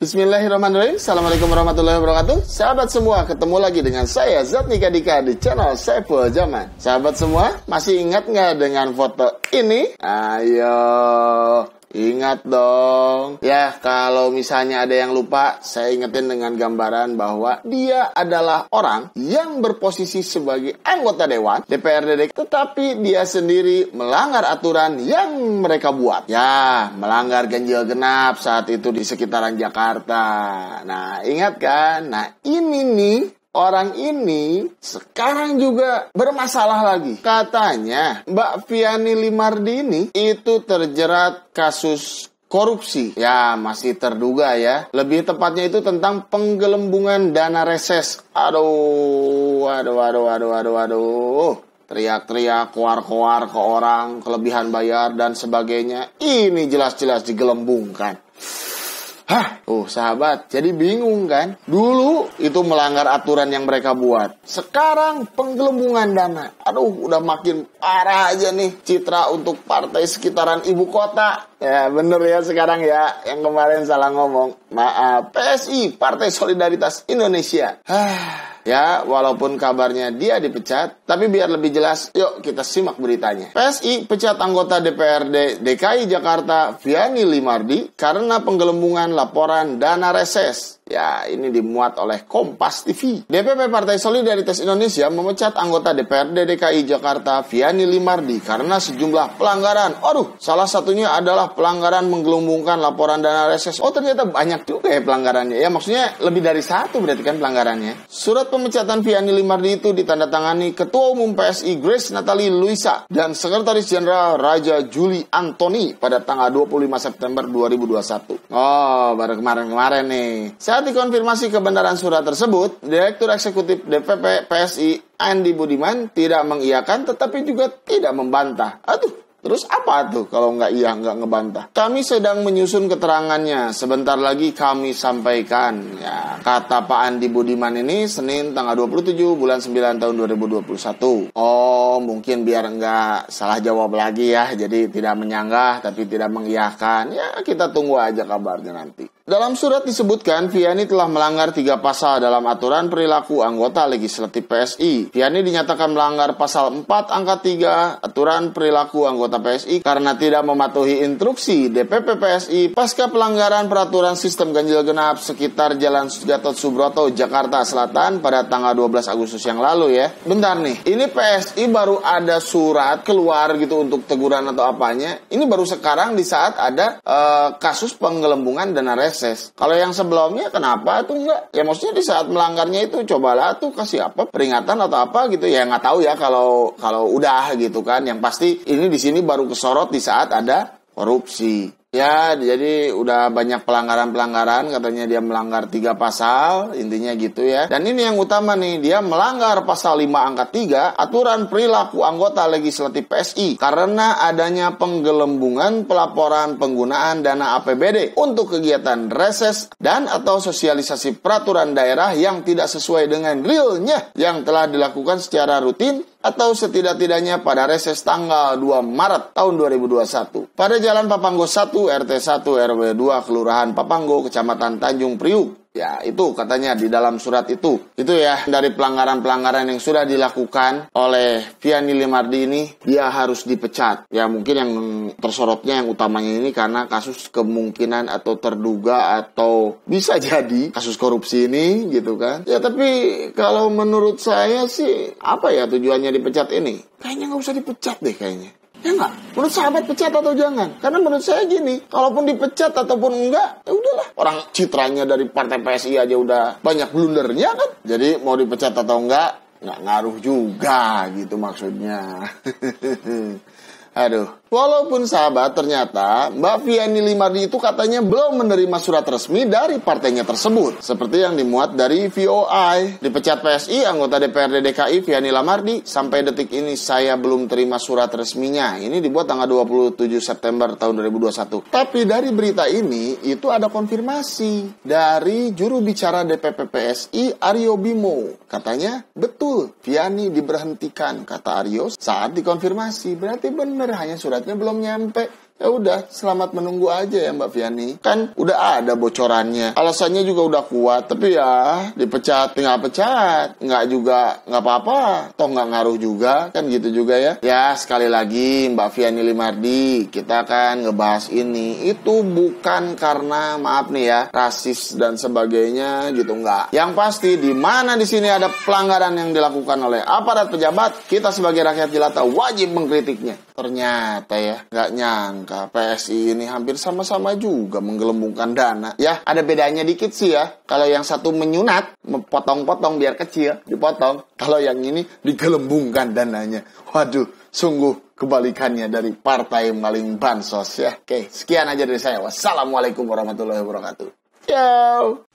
Bismillahirrahmanirrahim Assalamualaikum warahmatullahi wabarakatuh Sahabat semua, ketemu lagi dengan saya Zatnika Dika di channel Saiful Zaman Sahabat semua, masih ingat nggak dengan foto ini? Ayo Ingat dong. Ya, kalau misalnya ada yang lupa, saya ingetin dengan gambaran bahwa dia adalah orang yang berposisi sebagai anggota dewan DPRD tetapi dia sendiri melanggar aturan yang mereka buat. Ya, melanggar ganjil genap saat itu di sekitaran Jakarta. Nah, ingat kan? Nah, ini nih Orang ini sekarang juga bermasalah lagi. Katanya Mbak Viani Limardini itu terjerat kasus korupsi. Ya, masih terduga ya. Lebih tepatnya itu tentang penggelembungan dana reses. Aduh, aduh, aduh, aduh, aduh, aduh. Teriak-teriak, keluar-keluar ke orang, kelebihan bayar dan sebagainya. Ini jelas-jelas digelembungkan. Hah? Tuh oh, sahabat, jadi bingung kan? Dulu itu melanggar aturan yang mereka buat. Sekarang penggelembungan dana. Aduh, udah makin parah aja nih citra untuk partai sekitaran ibu kota. Ya bener ya sekarang ya, yang kemarin salah ngomong. Maaf, PSI, Partai Solidaritas Indonesia. Hah ya walaupun kabarnya dia dipecat tapi biar lebih jelas yuk kita simak beritanya PSI pecat anggota DPRD DKI Jakarta Viani Limardi karena penggelembungan laporan dana reses Ya, ini dimuat oleh Kompas TV. DPP Partai Solidaritas Indonesia memecat anggota DPRD DKI Jakarta Viani Limardi karena sejumlah pelanggaran. Aduh, salah satunya adalah pelanggaran menggelembungkan laporan dana reses. Oh, ternyata banyak juga ya pelanggarannya. Ya, maksudnya lebih dari satu berarti kan pelanggarannya. Surat pemecatan Viani Limardi itu ditandatangani Ketua Umum PSI Grace Natali Luisa dan Sekretaris Jenderal Raja Juli Antoni pada tanggal 25 September 2021. Oh, baru kemarin-kemarin nih. Saya saat konfirmasi kebenaran surat tersebut, Direktur Eksekutif DPP PSI Andi Budiman tidak mengiyakan tetapi juga tidak membantah. Aduh, Terus apa tuh kalau nggak iya nggak ngebantah? Kami sedang menyusun keterangannya. Sebentar lagi kami sampaikan. Ya, kata Pak Andi Budiman ini Senin tanggal 27 bulan 9 tahun 2021. Oh, mungkin biar nggak salah jawab lagi ya. Jadi tidak menyanggah tapi tidak mengiyakan. Ya, kita tunggu aja kabarnya nanti. Dalam surat disebutkan, Viani telah melanggar tiga pasal dalam aturan perilaku anggota legislatif PSI. Viani dinyatakan melanggar pasal 4 angka 3 aturan perilaku anggota PSI karena tidak mematuhi instruksi DPP PSI pasca pelanggaran peraturan sistem ganjil genap sekitar Jalan Gatot Subroto, Jakarta Selatan pada tanggal 12 Agustus yang lalu ya. Bentar nih, ini PSI baru ada surat keluar gitu untuk teguran atau apanya. Ini baru sekarang di saat ada uh, kasus penggelembungan dana res reses. Kalau yang sebelumnya kenapa tuh enggak? Ya maksudnya di saat melanggarnya itu cobalah tuh kasih apa peringatan atau apa gitu ya nggak tahu ya kalau kalau udah gitu kan. Yang pasti ini di sini baru kesorot di saat ada korupsi. Ya, jadi udah banyak pelanggaran-pelanggaran, katanya dia melanggar tiga pasal, intinya gitu ya. Dan ini yang utama nih, dia melanggar pasal 5 angka 3, aturan perilaku anggota legislatif PSI, karena adanya penggelembungan pelaporan penggunaan dana APBD untuk kegiatan reses dan atau sosialisasi peraturan daerah yang tidak sesuai dengan realnya yang telah dilakukan secara rutin atau setidak-tidaknya pada reses tanggal 2 Maret tahun 2021. Pada Jalan Papanggo 1, RT 1, RW 2, Kelurahan Papanggo, Kecamatan Tanjung Priuk, ya itu katanya di dalam surat itu itu ya dari pelanggaran-pelanggaran yang sudah dilakukan oleh Viani Limardi ini dia harus dipecat ya mungkin yang tersorotnya yang utamanya ini karena kasus kemungkinan atau terduga atau bisa jadi kasus korupsi ini gitu kan ya tapi kalau menurut saya sih apa ya tujuannya dipecat ini kayaknya nggak usah dipecat deh kayaknya Ya enggak? Menurut sahabat pecat atau jangan? Karena menurut saya gini, kalaupun dipecat ataupun enggak, ya udahlah. Orang citranya dari partai PSI aja udah banyak blundernya kan. Jadi mau dipecat atau enggak, enggak ngaruh juga gitu maksudnya. Aduh, Walaupun sahabat ternyata Mbak Viani Limardi itu katanya belum menerima surat resmi dari partainya tersebut. Seperti yang dimuat dari VOI. Dipecat PSI anggota DPRD DKI Viani Lamardi. Sampai detik ini saya belum terima surat resminya. Ini dibuat tanggal 27 September tahun 2021. Tapi dari berita ini itu ada konfirmasi dari juru bicara DPP PSI Aryo Bimo. Katanya betul Viani diberhentikan kata Aryo saat dikonfirmasi. Berarti benar hanya surat obatnya belum nyampe ya udah selamat menunggu aja ya Mbak Viani kan udah ada bocorannya alasannya juga udah kuat tapi ya dipecat tinggal pecat nggak juga nggak apa-apa toh nggak ngaruh juga kan gitu juga ya ya sekali lagi Mbak Viani Limardi kita kan ngebahas ini itu bukan karena maaf nih ya rasis dan sebagainya gitu nggak yang pasti di mana di sini ada pelanggaran yang dilakukan oleh aparat pejabat kita sebagai rakyat jelata wajib mengkritiknya Ternyata ya, nggak nyangka PSI ini hampir sama-sama juga menggelembungkan dana. Ya, ada bedanya dikit sih ya. Kalau yang satu menyunat, potong-potong biar kecil, dipotong. Kalau yang ini digelembungkan dananya. Waduh, sungguh kebalikannya dari partai maling bansos ya. Oke, sekian aja dari saya. Wassalamualaikum warahmatullahi wabarakatuh. Ciao.